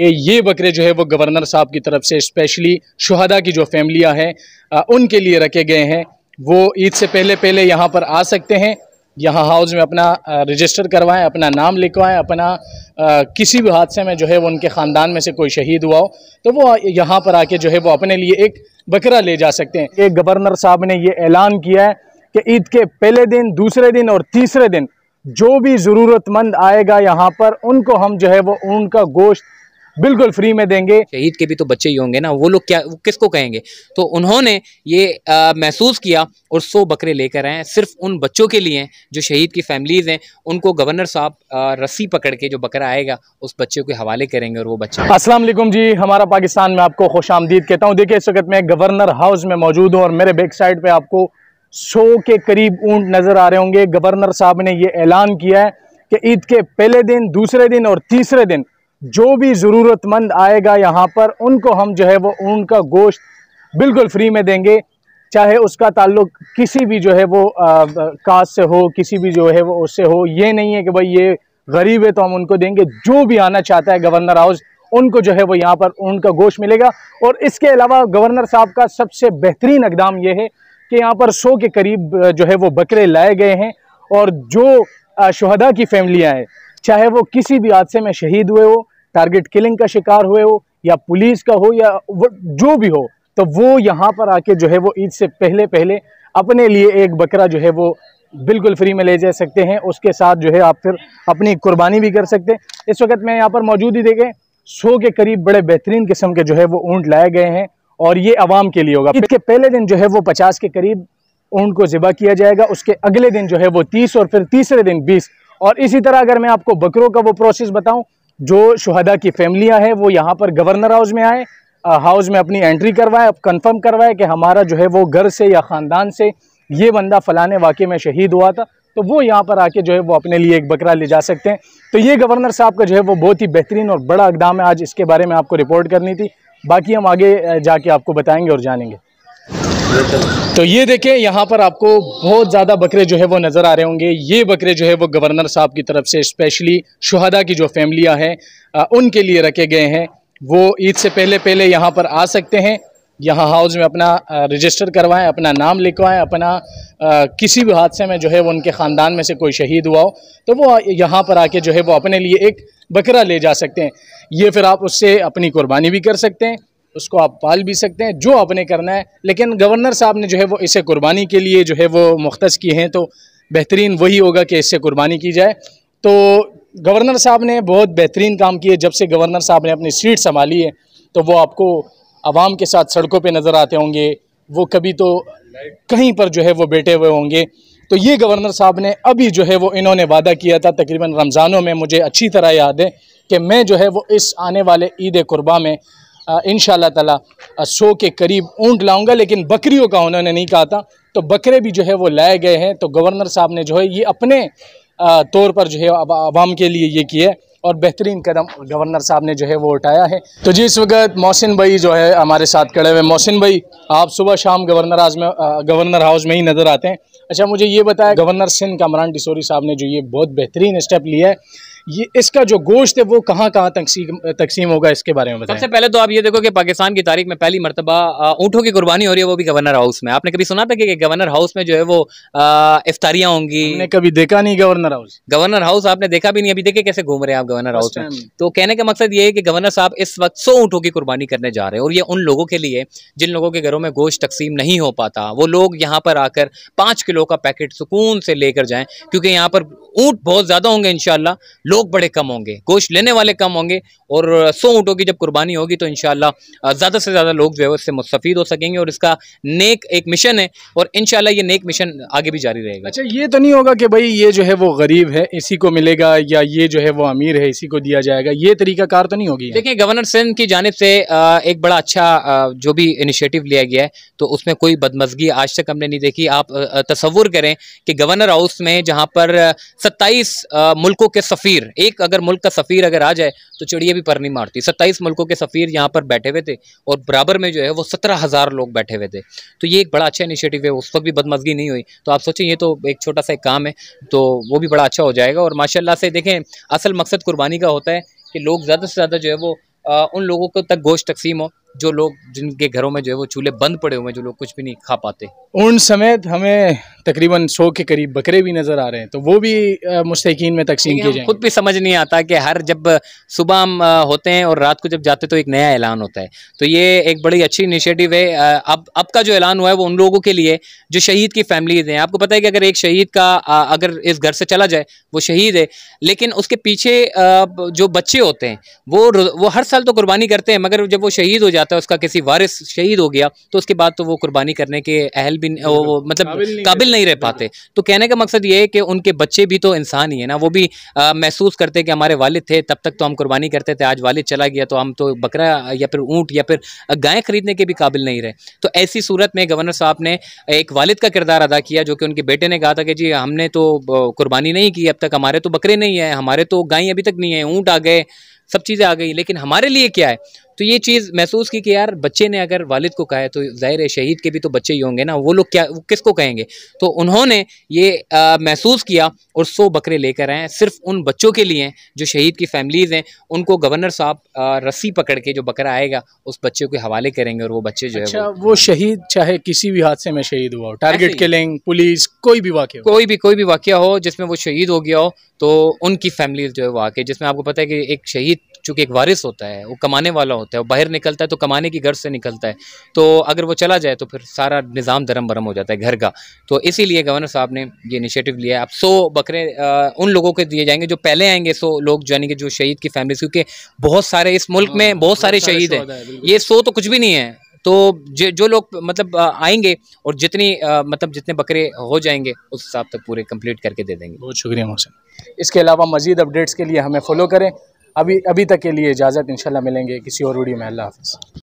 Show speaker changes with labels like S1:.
S1: ये बकरे जो है वो गवर्नर साहब की तरफ से स्पेशली शहदा की जो फैमिलियाँ हैं उनके लिए रखे गए हैं वो ईद से पहले पहले यहाँ पर आ सकते हैं यहाँ हाउस में अपना रजिस्टर करवाएं अपना नाम लिखवाएं अपना आ, किसी भी हादसे में जो है वो उनके ख़ानदान में से कोई शहीद हुआ हो तो वो यहाँ पर आके जो है वो अपने लिए एक बकरा ले जा सकते हैं एक गवर्नर साहब ने ये ऐलान किया है कि ईद के पहले दिन दूसरे दिन और तीसरे दिन जो भी ज़रूरतमंद आएगा यहाँ पर उनको हम जो है वो उनका गोश्त
S2: बिल्कुल फ्री में देंगे शहीद के भी तो बच्चे ही होंगे ना वो लोग क्या वो किसको कहेंगे तो उन्होंने ये महसूस किया और सौ बकरे लेकर आए सिर्फ उन बच्चों के लिए जो शहीद की फैमिलीज़ हैं उनको गवर्नर साहब रस्सी पकड़ के जो बकरा आएगा उस बच्चे के हवाले करेंगे और वो बच्चा
S1: असलम जी हमारा पाकिस्तान में आपको खुश आमदीद कहता हूँ देखिए इस वक्त मैं गवर्नर हाउस में मौजूद हूँ और मेरे बैक साइड पर आपको सौ के करीब ऊँट नज़र आ रहे होंगे गवर्नर साहब ने ये ऐलान किया है कि ईद के पहले दिन दूसरे दिन और तीसरे दिन जो भी ज़रूरतमंद आएगा यहाँ पर उनको हम जो है वो ऊन का गोश्त बिल्कुल फ्री में देंगे चाहे उसका ताल्लुक किसी भी जो है वो कास्ट से हो किसी भी जो है वो उससे हो ये नहीं है कि भाई ये गरीब है तो हम उनको देंगे जो भी आना चाहता है गवर्नर हाउस उनको जो है वो यहाँ पर ऊन का गोश्त मिलेगा और इसके अलावा गवर्नर साहब का सबसे बेहतरीन इकदाम ये है कि यहाँ पर सौ के करीब जो है वो बकरे लाए गए हैं और जो शहदा की फैमिलियाँ हैं चाहे वो किसी भी हादसे में शहीद हुए हो टारगेट किलिंग का शिकार हुए हो या पुलिस का हो या जो भी हो तो वो यहाँ पर आके जो है वो ईद से पहले पहले अपने लिए एक बकरा जो है वो बिल्कुल फ्री में ले जा सकते हैं उसके साथ जो है आप फिर अपनी कुर्बानी भी कर सकते हैं इस वक्त मैं यहाँ पर मौजूद ही देखें सौ के करीब बड़े बेहतरीन किस्म के जो है वो ऊँट लाए गए हैं और ये आवाम के लिए होगा इसके पहले दिन जो है वो पचास के करीब ऊँट को ज़िबा किया जाएगा उसके अगले दिन जो है वो तीस और फिर तीसरे दिन बीस और इसी तरह अगर मैं आपको बकरों का वो प्रोसेस बताऊँ जो शहदा की फैमिलियाँ हैं वो यहाँ पर गवर्नर हाउस में आए हाउस में अपनी एंट्री करवाए कन्फर्म करवाए कि हमारा जो है वो घर से या ख़ानदान से ये बंदा फ़लाने वाक़े में शहीद हुआ था तो वो यहाँ पर आके जो है वो अपने लिए एक बकरा ले जा सकते हैं तो ये गवर्नर साहब का जो है वो बहुत ही बेहतरीन और बड़ा इकदाम है आज इसके बारे में आपको रिपोर्ट करनी थी बाकी हम आगे जाके आपको बताएंगे और जानेंगे तो ये देखें यहाँ पर आपको बहुत ज़्यादा बकरे जो है वो नज़र आ रहे होंगे ये बकरे जो है वो गवर्नर साहब की तरफ से स्पेशली शुहदा की जो फैमिलियाँ हैं उनके लिए रखे गए हैं वो ईद से पहले पहले यहाँ पर आ सकते हैं यहाँ हाउस में अपना रजिस्टर करवाएं अपना नाम लिखवाएं अपना आ, किसी भी हादसे में जो है वो उनके ख़ानदान में से कोई शहीद हुआ हो तो वो यहाँ पर आके जो है वो अपने लिए एक बकरा ले जा सकते हैं ये फिर आप उससे अपनी कुर्बानी भी कर सकते हैं उसको आप पाल भी सकते हैं जो आपने करना है लेकिन गवर्नर साहब ने जो है वो इसे कुर्बानी के लिए जो है वो मुख्त किए हैं तो बेहतरीन वही होगा कि इससे कुर्बानी की जाए तो गवर्नर साहब ने बहुत बेहतरीन काम किए जब से गवर्नर साहब ने अपनी सीट संभाली है तो वो आपको आवाम के साथ सड़कों पे नज़र आते होंगे वो कभी तो कहीं पर जो है वो बैठे हुए होंगे तो ये गवर्नर साहब ने अभी जो है वो इन्होंने वादा किया था तकरीबन रमज़ानों में मुझे अच्छी तरह याद है कि मैं जो है वो इस आने वाले ईद कुर्बा में इन शाह तला सौ के करीब ऊँट लाऊंगा लेकिन बकरियों का उन्होंने नहीं कहा था तो बकरे भी जो है वो लाए गए हैं तो गवर्नर साहब ने जो है ये अपने तौर पर जो है आवाम के लिए ये किया है और बेहतरीन कदम गवर्नर साहब ने जो है वो उठाया है तो जी इस वक्त मोहसिन भाई जो है हमारे साथ खड़े हुए मोहसिन भाई आप सुबह शाम गवर्नर हाउस में गवर्नर हाउस में ही नज़र आते हैं अच्छा मुझे ये बताया गवर्नर सिंह कामरान डिसोरी साहब ने जो ये बहुत बेहतरीन स्टेप लिया है ये इसका जो गोश्त है वो कहाँ कहाँ तकसीम तकसीम होगा इसके बारे में बताएं सबसे
S2: पहले तो आप ये देखो कि पाकिस्तान की तारीख में पहली मरतबा ऊँटों की कुर्बानी हो रही है वो भी गवर्नर हाउस में आपने कभी सुना था कि गवर्नर हाउस में जो है वो इफ्तारियाँ होंगी मैंने कभी देखा नहीं गवर्नर हाउस गवर्नर हाउस आपने देखा भी नहीं अभी देखे कैसे घूम रहे हैं आप गवर्नर हाउस में तो कहने का मकसद ये है कि गवर्नर साहब इस वक्त सौ ऊँटों की कुर्बानी करने जा रहे हैं और ये उन लोगों के लिए जिन लोगों के घरों में गोश्त तकसीम नहीं हो पाता वो लोग यहाँ पर आकर पाँच किलो का पैकेट सुकून से लेकर जाएँ क्योंकि यहाँ पर ऊँट बहुत ज़्यादा होंगे इन लोग बड़े कम होंगे गोश्त लेने वाले कम होंगे और सौ ऊँटों की जब कुर्बानी होगी तो इन ज़्यादा से ज़्यादा लोग जो है उससे मुस्तफ़ हो सकेंगे और इसका नेक एक मिशन है और इन ये नेक मिशन आगे भी जारी रहेगा
S1: अच्छा ये तो नहीं होगा कि भाई ये जो है वो गरीब है इसी को मिलेगा या ये जो है वो अमीर है इसी को दिया जाएगा ये तरीका कार तो नहीं होगी देखिए
S2: गवर्नर सिंह की जानब से एक बड़ा अच्छा जो भी इनिशिएटिव लिया गया है तो उसमें कोई बदमजगी आज तक हमने नहीं देखी आप तस्वुर करें कि गवर्नर हाउस में जहाँ पर सत्ताईस मुल्कों के सफ़ीर एक अगर मुल्क का सफ़ीर अगर आ जाए तो चढ़िए भी भी पर नहीं मारती सत्ताईस मुल्कों के सफ़ीर यहाँ पर बैठे हुए थे और बराबर में जो है वो सत्रह हज़ार लोग बैठे हुए थे तो ये एक बड़ा अच्छा इनिशिएटिव है उस वक्त भी बदमजगी नहीं हुई तो आप सोचें ये तो एक छोटा सा एक काम है तो वो भी बड़ा अच्छा हो जाएगा और माशाला से देखें असल मकसद कुर्बानी का होता है कि लोग ज़्यादा से ज़्यादा जो है वो आ, उन लोगों को तक गोश्त तकसीम हो जो लोग जिनके घरों में जो है वो चूल्हे बंद पड़े हुए हैं जो लोग कुछ भी नहीं खा पाते
S1: उन समेत हमें तकरीबन सौ के करीब बकरे भी नज़र आ रहे हैं तो वो भी
S2: मुस्तकिन में तकसीम किए जाए खुद भी समझ नहीं आता कि हर जब सुबह हम होते हैं और रात को जब जाते तो एक नया ऐलान होता है तो ये एक बड़ी अच्छी इनिशियटिव है अब अब का जो ऐलान हुआ है वो उन लोगों के लिए जो शहीद की फैमिलीज हैं आपको पता है कि अगर एक शहीद का अगर इस घर से चला जाए वो शहीद है लेकिन उसके पीछे जो बच्चे होते हैं वो वो हर साल तो कुर्बानी करते हैं मगर जब वो शहीद हो जाते जाता है उसका किसी वारिस शहीद हो गया तो उसके बाद तो वो कुर्बानी करने के अहल भी वो मतलब काबिल नहीं रह पाते तो कहने का मकसद ये है कि उनके बच्चे भी तो इंसान ही है ना वो भी महसूस करते कि हमारे वालिद थे तब तक तो हम कुर्बानी करते थे आज वालिद चला गया तो हम तो बकरा या फिर ऊँट या फिर गाय खरीदने के भी काबिल नहीं रहे तो ऐसी सूरत में गवर्नर साहब ने एक वालिद का किरदार अदा किया जो कि उनके बेटे ने कहा था कि जी हमने तो कुर्बानी नहीं की अब तक हमारे तो बकरे नहीं है हमारे तो गाय अभी तक नहीं है ऊँट आ गए सब चीज़ें आ गई लेकिन हमारे लिए क्या है तो ये चीज़ महसूस की कि यार बच्चे ने अगर वालिद को कहा है तो ज़ाहिर है शहीद के भी तो बच्चे ही होंगे ना वो लोग क्या वो किसको कहेंगे तो उन्होंने ये महसूस किया और सौ बकरे लेकर आए सिर्फ उन बच्चों के लिए जो शहीद की फैमिलीज़ हैं उनको गवर्नर साहब रस्सी पकड़ के जो बकरा आएगा उस बच्चे के हवाले करेंगे और वो बच्चे जो अच्छा, है
S1: वो, वो शहीद चाहे किसी भी हादसे में शहीद हुआ हो टारगेट
S2: किलिंग पुलिस कोई भी वाक्य कोई भी कोई भी वाक्य हो जिसमें वो शहीद हो गया हो तो उनकी फैमिली जो है वो आके जिसमें आपको पता है कि एक शहीद चूँकि एक वारिस होता है वो कमाने वाला होता है वो बाहर निकलता है तो कमाने की गर्ज से निकलता है तो अगर वो चला जाए तो फिर सारा निज़ाम धर्म भरम हो जाता है घर का तो इसीलिए गवर्नर साहब ने ये इनिशिएटिव लिया है अब सौ बकरे उन लोगों के दिए जाएंगे जो पहले आएंगे सो लोग यानी कि जो शहीद की फैमिली क्योंकि बहुत सारे इस मुल्क में हाँ, बहुत सारे शहीद हैं ये सो तो कुछ भी नहीं है तो जो लोग मतलब आएंगे और जितनी मतलब जितने बकरे हो जाएंगे उस हिसाब तक पूरे कंप्लीट करके दे देंगे बहुत शुक्रिया मोहसिन
S1: इसके अलावा मजीद अपडेट्स के लिए हमें फॉलो करें अभी अभी तक के लिए इजाज़त इंशाल्लाह मिलेंगे किसी और वीडियो में अल्लाह हाफिज़